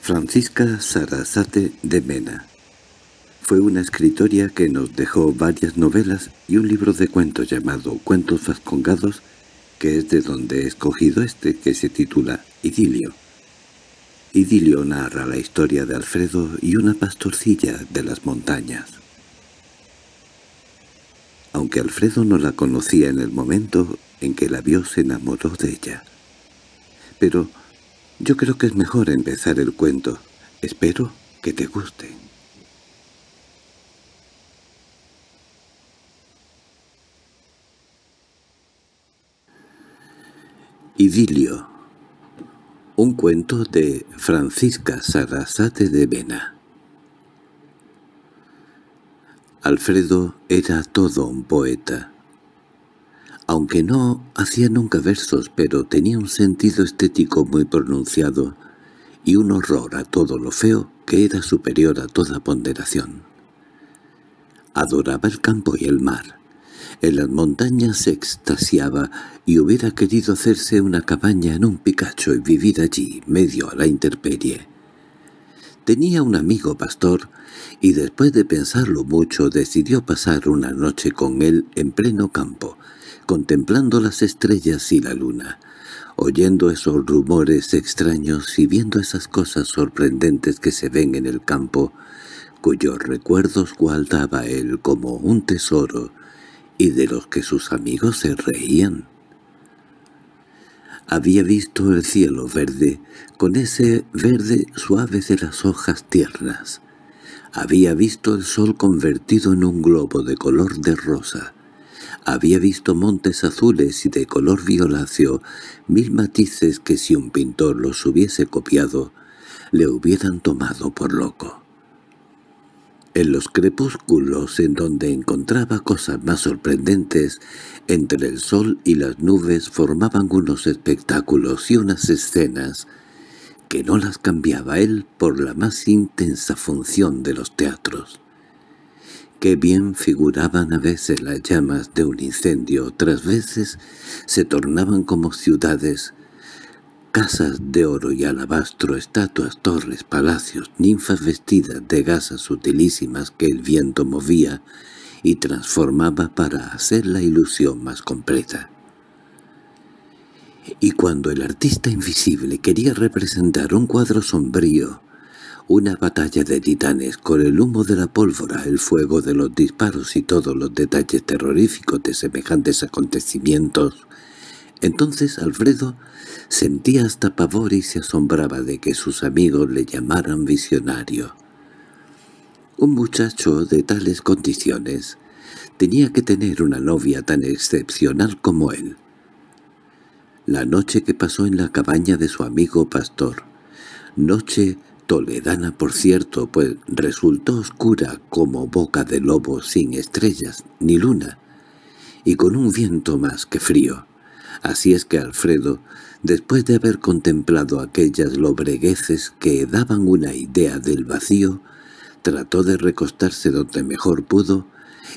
Francisca Sarasate de Mena. Fue una escritoria que nos dejó varias novelas y un libro de cuentos llamado Cuentos Vascongados, que es de donde he escogido este, que se titula Idilio. Idilio narra la historia de Alfredo y una pastorcilla de las montañas. Aunque Alfredo no la conocía en el momento en que la vio, se enamoró de ella. Pero yo creo que es mejor empezar el cuento. Espero que te guste. Idilio Un cuento de Francisca Sarazate de Vena Alfredo era todo un poeta. Aunque no hacía nunca versos, pero tenía un sentido estético muy pronunciado y un horror a todo lo feo que era superior a toda ponderación. Adoraba el campo y el mar. En las montañas se extasiaba y hubiera querido hacerse una cabaña en un picacho y vivir allí, medio a la intemperie. Tenía un amigo pastor y después de pensarlo mucho decidió pasar una noche con él en pleno campo, contemplando las estrellas y la luna, oyendo esos rumores extraños y viendo esas cosas sorprendentes que se ven en el campo, cuyos recuerdos guardaba él como un tesoro y de los que sus amigos se reían. Había visto el cielo verde, con ese verde suave de las hojas tiernas. Había visto el sol convertido en un globo de color de rosa, había visto montes azules y de color violáceo, mil matices que si un pintor los hubiese copiado, le hubieran tomado por loco. En los crepúsculos en donde encontraba cosas más sorprendentes, entre el sol y las nubes formaban unos espectáculos y unas escenas que no las cambiaba él por la más intensa función de los teatros que bien figuraban a veces las llamas de un incendio, otras veces se tornaban como ciudades, casas de oro y alabastro, estatuas, torres, palacios, ninfas vestidas de gasas sutilísimas que el viento movía y transformaba para hacer la ilusión más completa. Y cuando el artista invisible quería representar un cuadro sombrío, una batalla de titanes con el humo de la pólvora, el fuego de los disparos y todos los detalles terroríficos de semejantes acontecimientos. Entonces Alfredo sentía hasta pavor y se asombraba de que sus amigos le llamaran visionario. Un muchacho de tales condiciones tenía que tener una novia tan excepcional como él. La noche que pasó en la cabaña de su amigo pastor, noche toledana por cierto, pues resultó oscura como boca de lobo sin estrellas ni luna, y con un viento más que frío. Así es que Alfredo, después de haber contemplado aquellas lobregueces que daban una idea del vacío, trató de recostarse donde mejor pudo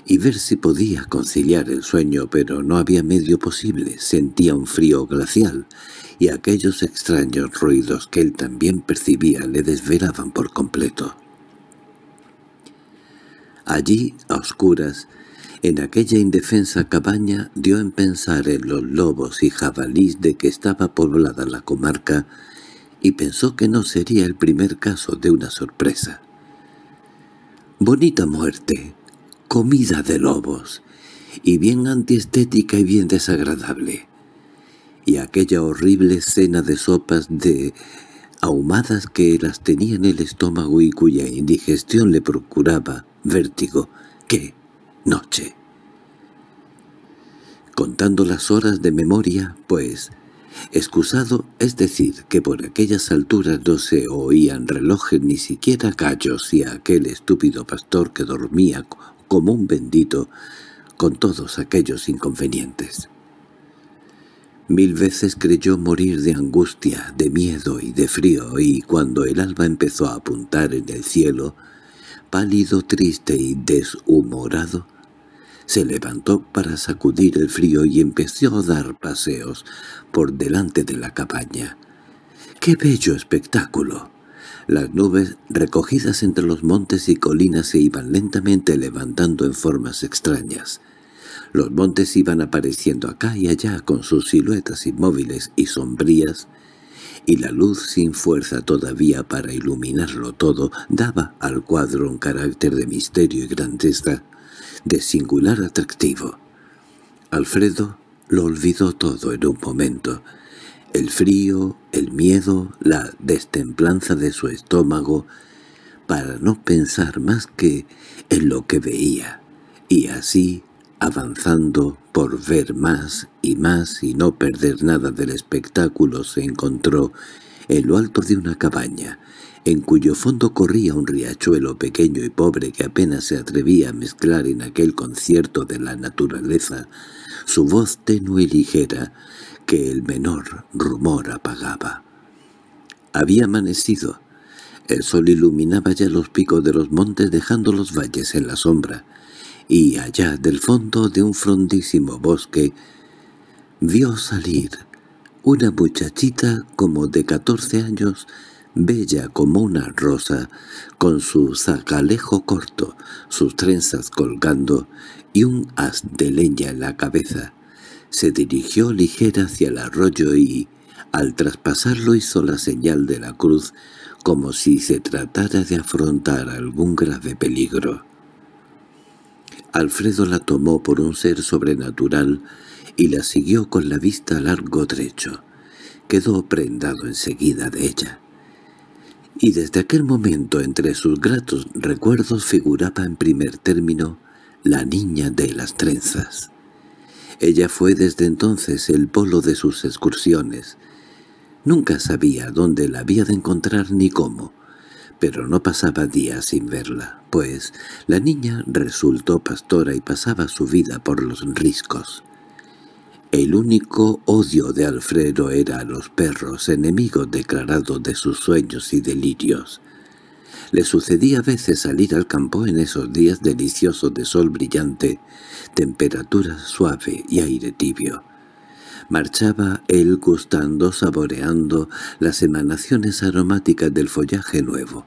y ver si podía conciliar el sueño, pero no había medio posible, sentía un frío glacial y aquellos extraños ruidos que él también percibía le desvelaban por completo. Allí, a oscuras, en aquella indefensa cabaña dio en pensar en los lobos y jabalís de que estaba poblada la comarca y pensó que no sería el primer caso de una sorpresa. Bonita muerte, comida de lobos, y bien antiestética y bien desagradable y aquella horrible cena de sopas de ahumadas que las tenía en el estómago y cuya indigestión le procuraba vértigo. ¡Qué noche! Contando las horas de memoria, pues, excusado es decir que por aquellas alturas no se oían relojes ni siquiera gallos y aquel estúpido pastor que dormía como un bendito con todos aquellos inconvenientes. Mil veces creyó morir de angustia, de miedo y de frío, y cuando el alba empezó a apuntar en el cielo, pálido, triste y deshumorado, se levantó para sacudir el frío y empezó a dar paseos por delante de la cabaña. ¡Qué bello espectáculo! Las nubes, recogidas entre los montes y colinas, se iban lentamente levantando en formas extrañas. Los montes iban apareciendo acá y allá con sus siluetas inmóviles y sombrías, y la luz sin fuerza todavía para iluminarlo todo daba al cuadro un carácter de misterio y grandeza, de singular atractivo. Alfredo lo olvidó todo en un momento. El frío, el miedo, la destemplanza de su estómago, para no pensar más que en lo que veía, y así Avanzando por ver más y más y no perder nada del espectáculo se encontró en lo alto de una cabaña, en cuyo fondo corría un riachuelo pequeño y pobre que apenas se atrevía a mezclar en aquel concierto de la naturaleza su voz tenue y ligera que el menor rumor apagaba. Había amanecido. El sol iluminaba ya los picos de los montes dejando los valles en la sombra, y allá del fondo de un frondísimo bosque vio salir una muchachita como de catorce años, bella como una rosa, con su sacalejo corto, sus trenzas colgando y un haz de leña en la cabeza. Se dirigió ligera hacia el arroyo y, al traspasarlo, hizo la señal de la cruz como si se tratara de afrontar algún grave peligro. Alfredo la tomó por un ser sobrenatural y la siguió con la vista a largo trecho. Quedó prendado enseguida de ella. Y desde aquel momento entre sus gratos recuerdos figuraba en primer término la niña de las trenzas. Ella fue desde entonces el polo de sus excursiones. Nunca sabía dónde la había de encontrar ni cómo, pero no pasaba días sin verla, pues la niña resultó pastora y pasaba su vida por los riscos. El único odio de Alfredo era a los perros, enemigo declarado de sus sueños y delirios. Le sucedía a veces salir al campo en esos días deliciosos de sol brillante, temperatura suave y aire tibio. Marchaba él gustando, saboreando las emanaciones aromáticas del follaje nuevo,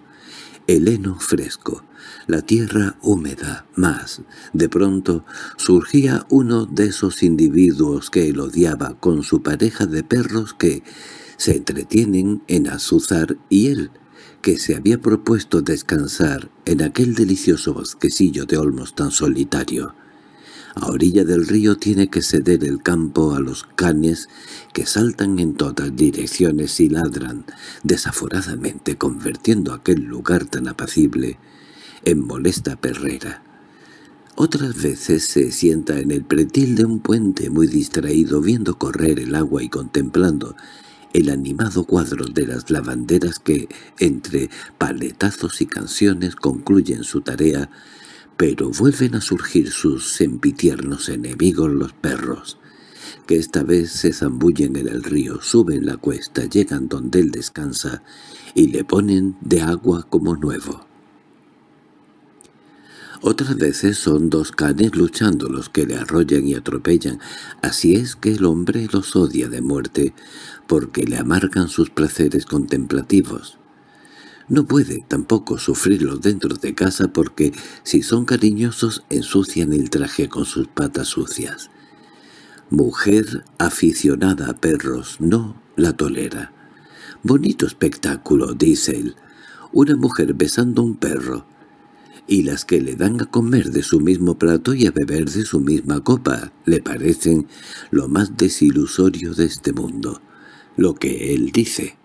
el heno fresco, la tierra húmeda, más, de pronto, surgía uno de esos individuos que él odiaba con su pareja de perros que se entretienen en azuzar y él, que se había propuesto descansar en aquel delicioso bosquecillo de olmos tan solitario, a orilla del río tiene que ceder el campo a los canes que saltan en todas direcciones y ladran, desaforadamente convirtiendo aquel lugar tan apacible en molesta perrera. Otras veces se sienta en el pretil de un puente muy distraído viendo correr el agua y contemplando el animado cuadro de las lavanderas que, entre paletazos y canciones, concluyen su tarea pero vuelven a surgir sus sempitiernos enemigos los perros, que esta vez se zambullen en el río, suben la cuesta, llegan donde él descansa y le ponen de agua como nuevo. Otras veces son dos canes luchando los que le arrollan y atropellan, así es que el hombre los odia de muerte, porque le amargan sus placeres contemplativos. No puede tampoco sufrirlos dentro de casa porque, si son cariñosos, ensucian el traje con sus patas sucias. Mujer aficionada a perros no la tolera. Bonito espectáculo, dice él. Una mujer besando a un perro. Y las que le dan a comer de su mismo plato y a beber de su misma copa le parecen lo más desilusorio de este mundo, lo que él dice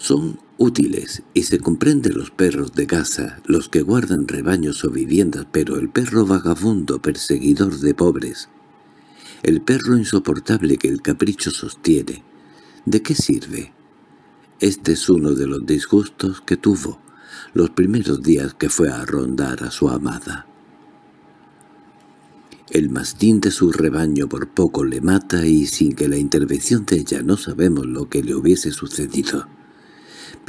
son útiles y se comprende los perros de casa, los que guardan rebaños o viviendas, pero el perro vagabundo perseguidor de pobres, el perro insoportable que el capricho sostiene, ¿de qué sirve? Este es uno de los disgustos que tuvo los primeros días que fue a rondar a su amada. El mastín de su rebaño por poco le mata y sin que la intervención de ella no sabemos lo que le hubiese sucedido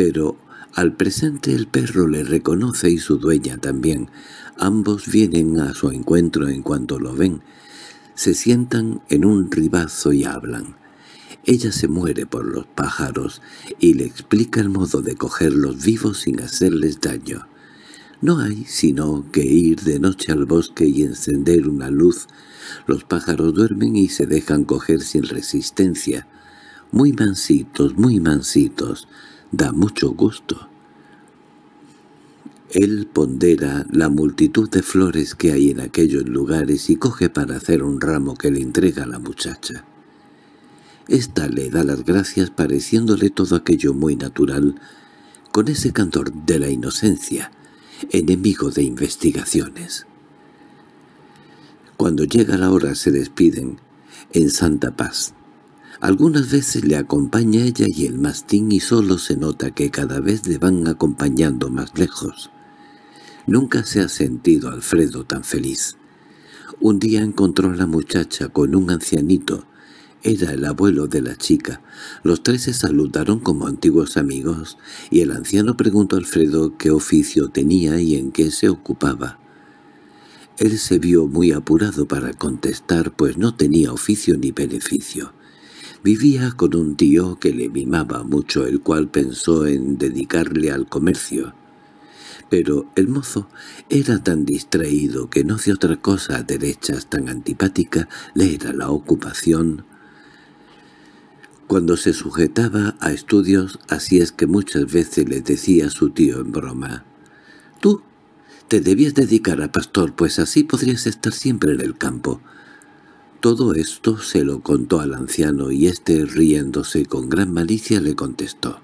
pero al presente el perro le reconoce y su dueña también. Ambos vienen a su encuentro en cuanto lo ven. Se sientan en un ribazo y hablan. Ella se muere por los pájaros y le explica el modo de cogerlos vivos sin hacerles daño. No hay sino que ir de noche al bosque y encender una luz. Los pájaros duermen y se dejan coger sin resistencia. Muy mansitos, muy mansitos da mucho gusto. Él pondera la multitud de flores que hay en aquellos lugares y coge para hacer un ramo que le entrega a la muchacha. Esta le da las gracias pareciéndole todo aquello muy natural, con ese cantor de la inocencia, enemigo de investigaciones. Cuando llega la hora se despiden, en santa paz. Algunas veces le acompaña ella y el mastín y solo se nota que cada vez le van acompañando más lejos. Nunca se ha sentido Alfredo tan feliz. Un día encontró a la muchacha con un ancianito. Era el abuelo de la chica. Los tres se saludaron como antiguos amigos y el anciano preguntó a Alfredo qué oficio tenía y en qué se ocupaba. Él se vio muy apurado para contestar, pues no tenía oficio ni beneficio. Vivía con un tío que le mimaba mucho, el cual pensó en dedicarle al comercio. Pero el mozo era tan distraído que no hacía otra cosa a derechas tan antipática le era la ocupación cuando se sujetaba a estudios, así es que muchas veces le decía a su tío en broma, «Tú te debías dedicar a pastor, pues así podrías estar siempre en el campo. Todo esto se lo contó al anciano y éste, riéndose con gran malicia, le contestó.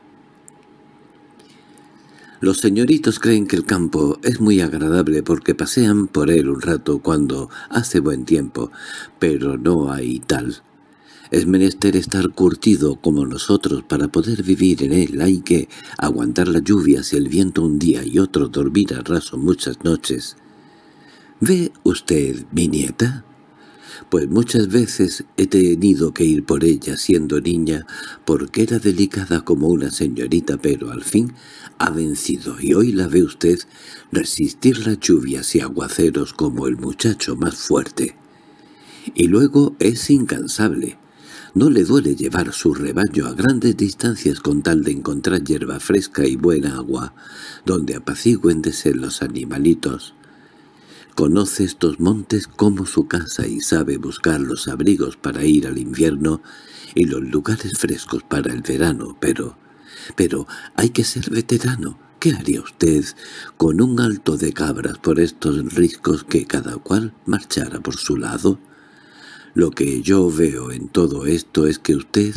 Los señoritos creen que el campo es muy agradable porque pasean por él un rato cuando hace buen tiempo, pero no hay tal. Es menester estar curtido como nosotros para poder vivir en él. Hay que aguantar las lluvias y el viento un día y otro dormir a raso muchas noches. ¿Ve usted mi nieta? pues muchas veces he tenido que ir por ella siendo niña, porque era delicada como una señorita, pero al fin ha vencido y hoy la ve usted resistir las lluvias y aguaceros como el muchacho más fuerte. Y luego es incansable. No le duele llevar su rebaño a grandes distancias con tal de encontrar hierba fresca y buena agua, donde apacigüen de ser los animalitos. Conoce estos montes como su casa y sabe buscar los abrigos para ir al invierno y los lugares frescos para el verano, pero... Pero hay que ser veterano. ¿Qué haría usted con un alto de cabras por estos riscos que cada cual marchara por su lado? Lo que yo veo en todo esto es que usted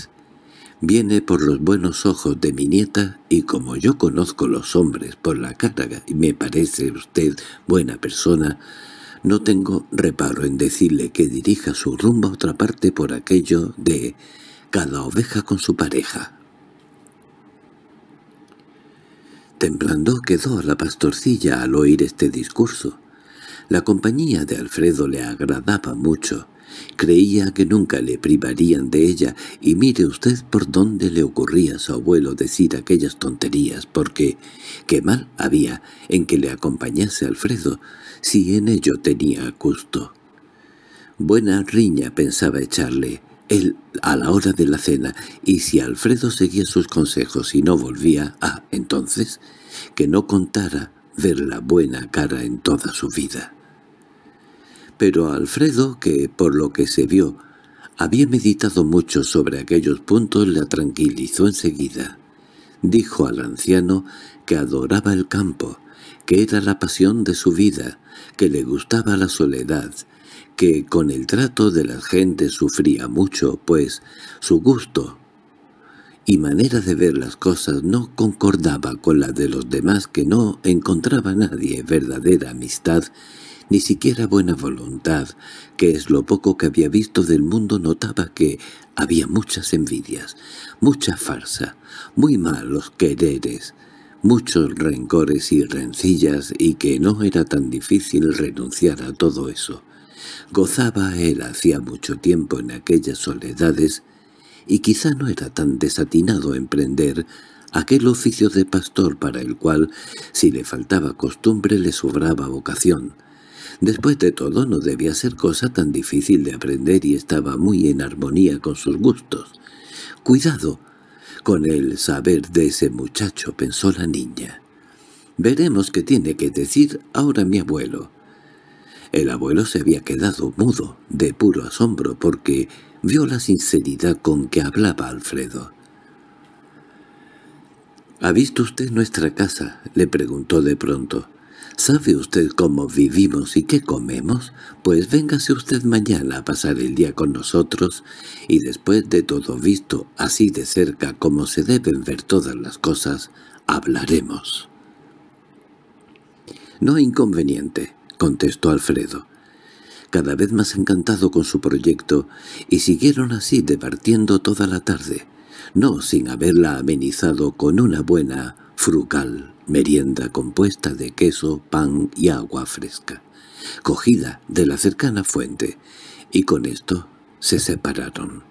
viene por los buenos ojos de mi nieta y como yo conozco los hombres por la carga y me parece usted buena persona, no tengo reparo en decirle que dirija su rumbo a otra parte por aquello de cada oveja con su pareja. Temblando quedó la pastorcilla al oír este discurso. La compañía de Alfredo le agradaba mucho, Creía que nunca le privarían de ella, y mire usted por dónde le ocurría a su abuelo decir aquellas tonterías, porque qué mal había en que le acompañase Alfredo, si en ello tenía gusto. Buena riña pensaba echarle él a la hora de la cena, y si Alfredo seguía sus consejos y no volvía, a ah, entonces, que no contara ver la buena cara en toda su vida. Pero Alfredo, que por lo que se vio, había meditado mucho sobre aquellos puntos, la tranquilizó enseguida. Dijo al anciano que adoraba el campo, que era la pasión de su vida, que le gustaba la soledad, que con el trato de la gente sufría mucho, pues su gusto y manera de ver las cosas no concordaba con la de los demás que no encontraba nadie verdadera amistad ni siquiera buena voluntad, que es lo poco que había visto del mundo, notaba que había muchas envidias, mucha farsa, muy malos quereres, muchos rencores y rencillas, y que no era tan difícil renunciar a todo eso. Gozaba él hacía mucho tiempo en aquellas soledades, y quizá no era tan desatinado emprender aquel oficio de pastor para el cual, si le faltaba costumbre, le sobraba vocación. Después de todo no debía ser cosa tan difícil de aprender y estaba muy en armonía con sus gustos. «Cuidado con el saber de ese muchacho», pensó la niña. «Veremos qué tiene que decir ahora mi abuelo». El abuelo se había quedado mudo, de puro asombro, porque vio la sinceridad con que hablaba Alfredo. —¿Ha visto usted nuestra casa? —le preguntó de pronto. ¿Sabe usted cómo vivimos y qué comemos? Pues véngase usted mañana a pasar el día con nosotros, y después de todo visto así de cerca como se deben ver todas las cosas, hablaremos. —No inconveniente —contestó Alfredo cada vez más encantado con su proyecto, y siguieron así departiendo toda la tarde no sin haberla amenizado con una buena, frugal merienda compuesta de queso, pan y agua fresca, cogida de la cercana fuente, y con esto se separaron.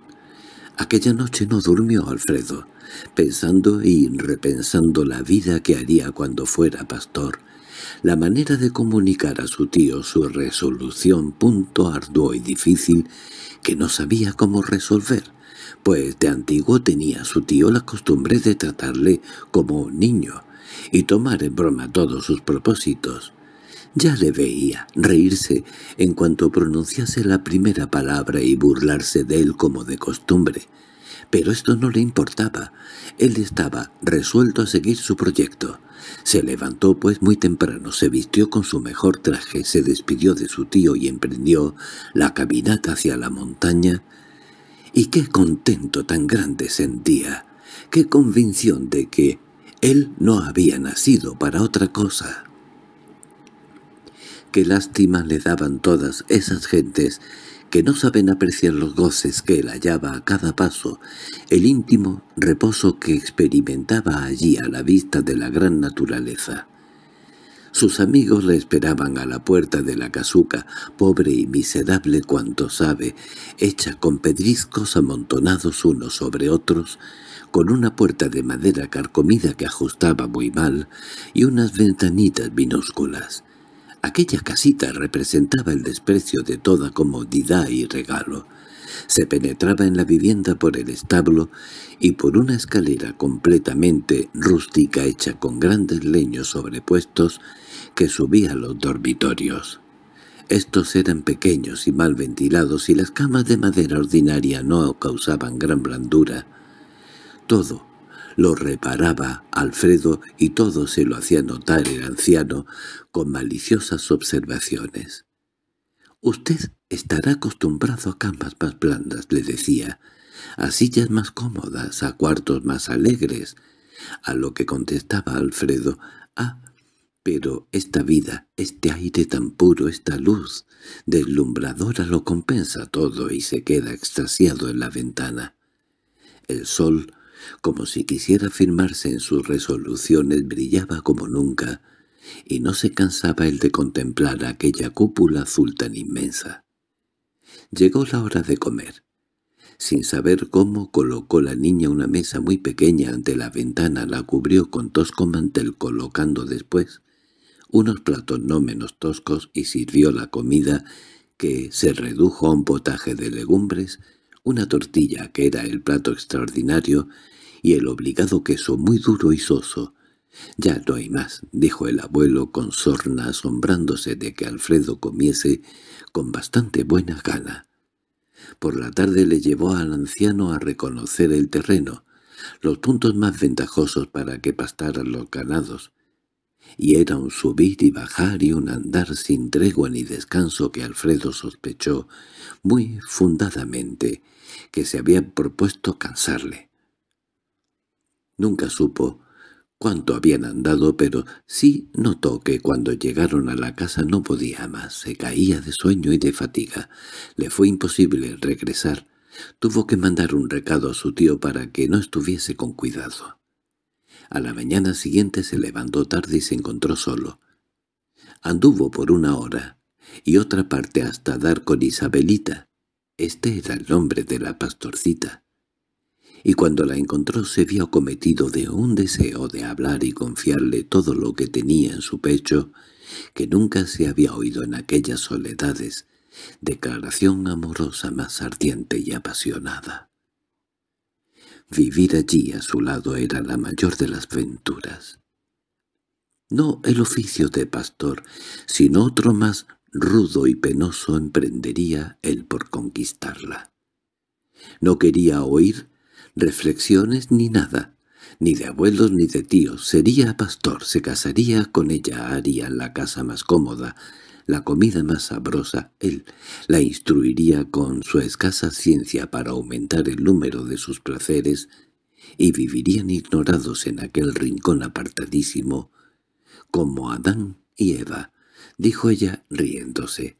Aquella noche no durmió Alfredo, pensando y repensando la vida que haría cuando fuera pastor, la manera de comunicar a su tío su resolución punto arduo y difícil que no sabía cómo resolver, pues de antiguo tenía su tío la costumbre de tratarle como un niño y tomar en broma todos sus propósitos. Ya le veía reírse en cuanto pronunciase la primera palabra y burlarse de él como de costumbre. Pero esto no le importaba. Él estaba resuelto a seguir su proyecto. Se levantó pues muy temprano, se vistió con su mejor traje, se despidió de su tío y emprendió la caminata hacia la montaña y qué contento tan grande sentía, qué convicción de que él no había nacido para otra cosa. Qué lástima le daban todas esas gentes que no saben apreciar los goces que él hallaba a cada paso, el íntimo reposo que experimentaba allí a la vista de la gran naturaleza. Sus amigos le esperaban a la puerta de la casuca, pobre y miserable cuanto sabe, hecha con pedriscos amontonados unos sobre otros, con una puerta de madera carcomida que ajustaba muy mal y unas ventanitas minúsculas. Aquella casita representaba el desprecio de toda comodidad y regalo se penetraba en la vivienda por el establo y por una escalera completamente rústica hecha con grandes leños sobrepuestos que subía a los dormitorios. Estos eran pequeños y mal ventilados y las camas de madera ordinaria no causaban gran blandura. Todo lo reparaba Alfredo y todo se lo hacía notar el anciano con maliciosas observaciones. «Usted Estará acostumbrado a camas más blandas, le decía, a sillas más cómodas, a cuartos más alegres, a lo que contestaba Alfredo, «Ah, pero esta vida, este aire tan puro, esta luz deslumbradora lo compensa todo y se queda extasiado en la ventana. El sol, como si quisiera firmarse en sus resoluciones, brillaba como nunca, y no se cansaba el de contemplar aquella cúpula azul tan inmensa. Llegó la hora de comer. Sin saber cómo, colocó la niña una mesa muy pequeña ante la ventana, la cubrió con tosco mantel colocando después unos platos no menos toscos y sirvió la comida que se redujo a un potaje de legumbres, una tortilla que era el plato extraordinario y el obligado queso muy duro y soso, —Ya no hay más —dijo el abuelo con sorna asombrándose de que Alfredo comiese con bastante buena gana. Por la tarde le llevó al anciano a reconocer el terreno, los puntos más ventajosos para que pastaran los ganados, y era un subir y bajar y un andar sin tregua ni descanso que Alfredo sospechó muy fundadamente que se había propuesto cansarle. Nunca supo cuánto habían andado, pero sí notó que cuando llegaron a la casa no podía más, se caía de sueño y de fatiga. Le fue imposible regresar. Tuvo que mandar un recado a su tío para que no estuviese con cuidado. A la mañana siguiente se levantó tarde y se encontró solo. Anduvo por una hora y otra parte hasta dar con Isabelita. Este era el nombre de la pastorcita y cuando la encontró se vio acometido de un deseo de hablar y confiarle todo lo que tenía en su pecho, que nunca se había oído en aquellas soledades, declaración amorosa más ardiente y apasionada. Vivir allí a su lado era la mayor de las venturas. No el oficio de pastor, sino otro más rudo y penoso emprendería él por conquistarla. No quería oír reflexiones ni nada, ni de abuelos ni de tíos. Sería pastor, se casaría con ella, haría la casa más cómoda, la comida más sabrosa. Él la instruiría con su escasa ciencia para aumentar el número de sus placeres y vivirían ignorados en aquel rincón apartadísimo, como Adán y Eva, dijo ella riéndose,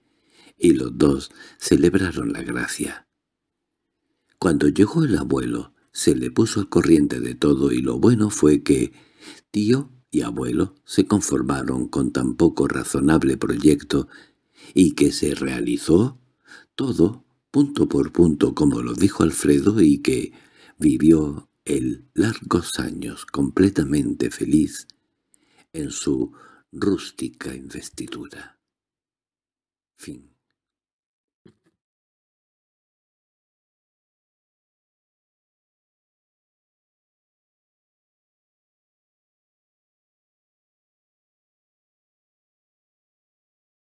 y los dos celebraron la gracia. Cuando llegó el abuelo, se le puso al corriente de todo y lo bueno fue que tío y abuelo se conformaron con tan poco razonable proyecto y que se realizó todo punto por punto como lo dijo Alfredo y que vivió el largos años completamente feliz en su rústica investidura. Fin